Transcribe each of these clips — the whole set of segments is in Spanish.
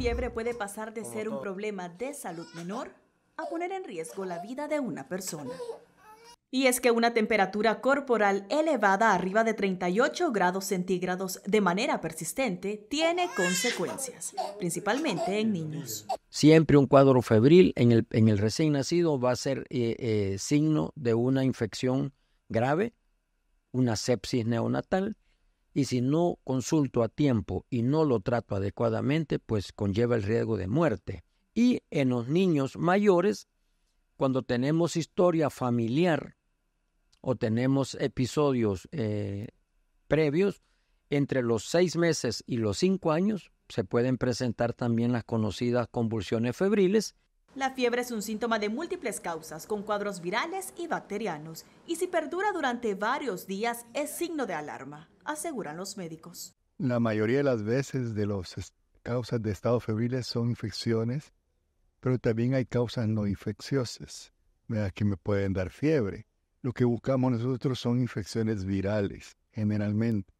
fiebre puede pasar de ser un problema de salud menor a poner en riesgo la vida de una persona. Y es que una temperatura corporal elevada arriba de 38 grados centígrados de manera persistente tiene consecuencias, principalmente en niños. Siempre un cuadro febril en el, recién nacido va a ser eh, eh, signo de una infección grave, una sepsis neonatal y si no consulto a tiempo y no lo trato adecuadamente, pues conlleva el riesgo de muerte. Y en los niños mayores, cuando tenemos historia familiar o tenemos episodios eh, previos, entre los seis meses y los cinco años se pueden presentar también las conocidas convulsiones febriles la fiebre es un síntoma de múltiples causas, con cuadros virales y bacterianos, y si perdura durante varios días es signo de alarma, aseguran los médicos. La mayoría de las veces de las causas de estado febriles son infecciones, pero también hay causas no infecciosas, vea que me pueden dar fiebre. Lo que buscamos nosotros son infecciones virales, generalmente.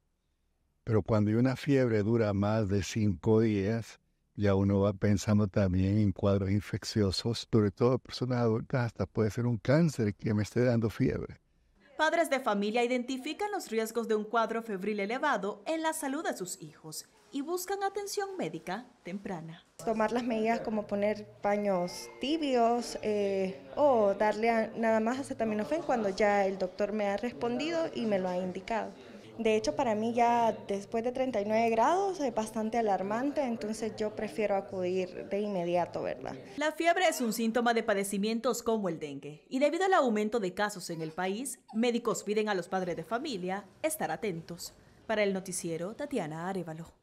Pero cuando una fiebre dura más de cinco días, ya uno va pensando también en cuadros infecciosos, sobre todo personas adultas, hasta puede ser un cáncer que me esté dando fiebre. Padres de familia identifican los riesgos de un cuadro febril elevado en la salud de sus hijos y buscan atención médica temprana. Tomar las medidas como poner paños tibios eh, o darle nada más acetaminofén cuando ya el doctor me ha respondido y me lo ha indicado. De hecho, para mí ya después de 39 grados es bastante alarmante, entonces yo prefiero acudir de inmediato, ¿verdad? La fiebre es un síntoma de padecimientos como el dengue y debido al aumento de casos en el país, médicos piden a los padres de familia estar atentos. Para el noticiero, Tatiana Arevalo.